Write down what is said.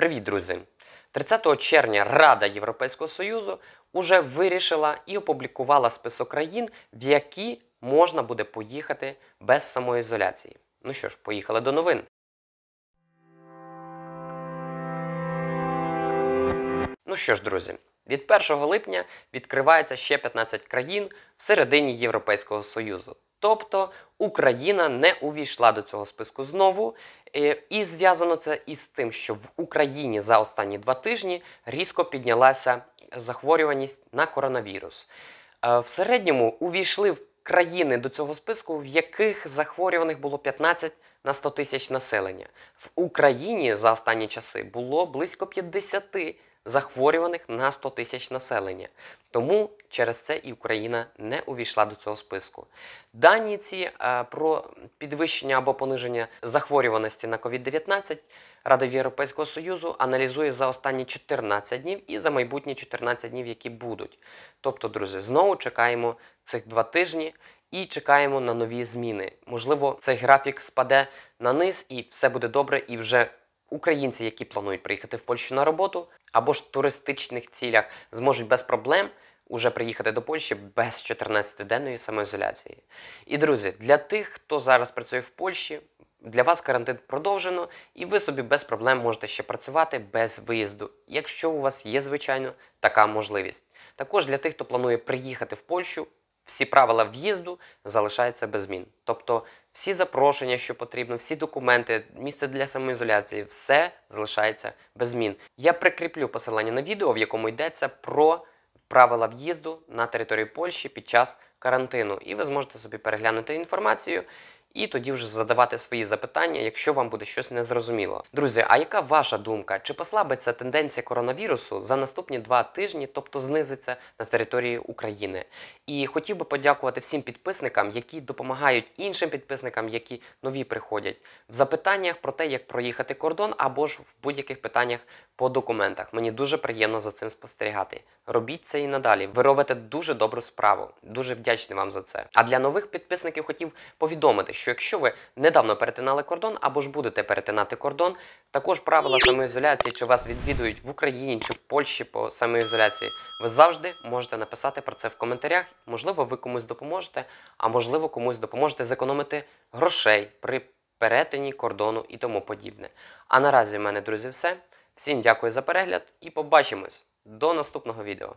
Привіт, друзі! 30 червня Рада Європейського Союзу уже вирішила і опублікувала список країн, в які можна буде поїхати без самоізоляції. Ну що ж, поїхали до новин. Ну що ж, друзі, від 1 липня відкривається ще 15 країн всередині Європейського Союзу. Тобто Україна не увійшла до цього списку знову, Е, і зв'язано це із тим, що в Україні за останні два тижні різко піднялася захворюваність на коронавірус. Е, в середньому увійшли в країни до цього списку, в яких захворюваних було 15 на 100 тисяч населення. В Україні за останні часи було близько 50 захворюваних на 100 тисяч населення. Тому через це і Україна не увійшла до цього списку. Дані ці е, про підвищення або пониження захворюваності на COVID-19 Рада Європейського Союзу аналізує за останні 14 днів і за майбутні 14 днів, які будуть. Тобто, друзі, знову чекаємо цих два тижні і чекаємо на нові зміни. Можливо, цей графік спаде на низ і все буде добре, і вже Українці, які планують приїхати в Польщу на роботу або ж в туристичних цілях, зможуть без проблем уже приїхати до Польщі без 14-денної самоізоляції. І друзі, для тих, хто зараз працює в Польщі, для вас карантин продовжено, і ви собі без проблем можете ще працювати без виїзду, якщо у вас є, звичайно, така можливість. Також для тих, хто планує приїхати в Польщу, всі правила в'їзду залишаються без змін. Тобто всі запрошення, що потрібно, всі документи, місце для самоізоляції, все залишається без змін. Я прикріплю посилання на відео, в якому йдеться про правила в'їзду на територію Польщі під час карантину, і ви зможете собі переглянути інформацію і тоді вже задавати свої запитання, якщо вам буде щось незрозуміло. Друзі, а яка ваша думка? Чи послабиться тенденція коронавірусу за наступні два тижні, тобто знизиться на території України? І хотів би подякувати всім підписникам, які допомагають іншим підписникам, які нові приходять, в запитаннях про те, як проїхати кордон, або ж в будь-яких питаннях по документах. Мені дуже приємно за цим спостерігати. Робіть це і надалі. Ви робите дуже добру справу. Дуже вдячний вам за це. А для нових підписників хотів повідомити що якщо ви недавно перетинали кордон або ж будете перетинати кордон, також правила самоізоляції, чи вас відвідують в Україні чи в Польщі по самоізоляції, ви завжди можете написати про це в коментарях. Можливо, ви комусь допоможете, а можливо, комусь допоможете зекономити грошей при перетині кордону і тому подібне. А наразі в мене, друзі, все. Всім дякую за перегляд і побачимось до наступного відео.